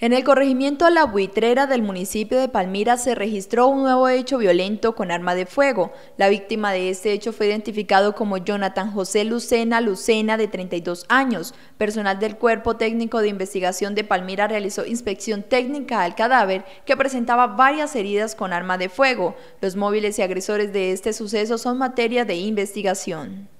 En el corregimiento La Buitrera del municipio de Palmira se registró un nuevo hecho violento con arma de fuego. La víctima de este hecho fue identificado como Jonathan José Lucena Lucena, de 32 años. Personal del Cuerpo Técnico de Investigación de Palmira realizó inspección técnica al cadáver que presentaba varias heridas con arma de fuego. Los móviles y agresores de este suceso son materia de investigación.